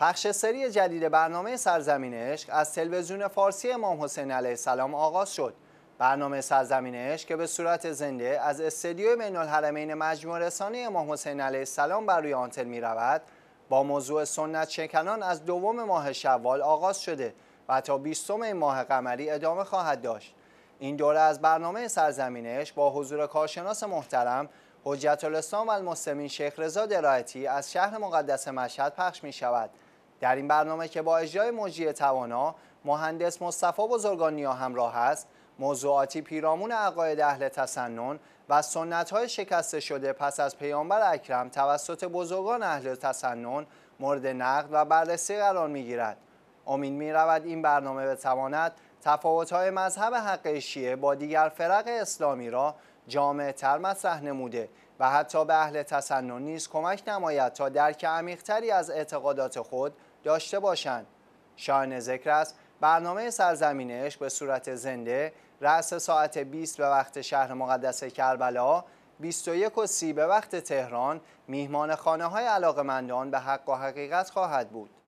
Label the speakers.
Speaker 1: پخش سری جدید برنامه سرزمین عشق از تلویزیون فارسی امام حسین علیه السلام آغاز شد. برنامه سرزمین عشق که به صورت زنده از استدیو بین الحرمین مجموع رسانه امام حسین علیه السلام بر روی آنتن می رود با موضوع سنت شکنان از دوم ماه شوال آغاز شده و تا 20 ماه قمری ادامه خواهد داشت. این دوره از برنامه سرزمینش با حضور کارشناس محترم حجت الاسلام و المسلمین شیخ رضا درایتی از شهر مقدس مشهد پخش می شود. در این برنامه که با اجرای موجی توانا مهندس مصطفی بزرگان همراه است موضوعاتی پیرامون عقاید اهل تسنن و سنت های شکسته شده پس از پیامبر اکرم توسط بزرگان اهل تسنن مورد نقد و بررسی قرار می گیرد. امید می رود این برنامه بتواند تفاوت های مذهب حق شیعه با دیگر فرق اسلامی را جامعه تر مطرح نموده و حتی به اهل تسنن نیز کمک نماید تا درک عمیقتری از اعتقادات خود داشته باشند شاهن ذکر است برنامه سرزمین به صورت زنده رأس ساعت 20 به وقت شهر مقدس کربلا 21 و 30 به وقت تهران میهمان خانه های علاقمندان به حق و حقیقت خواهد بود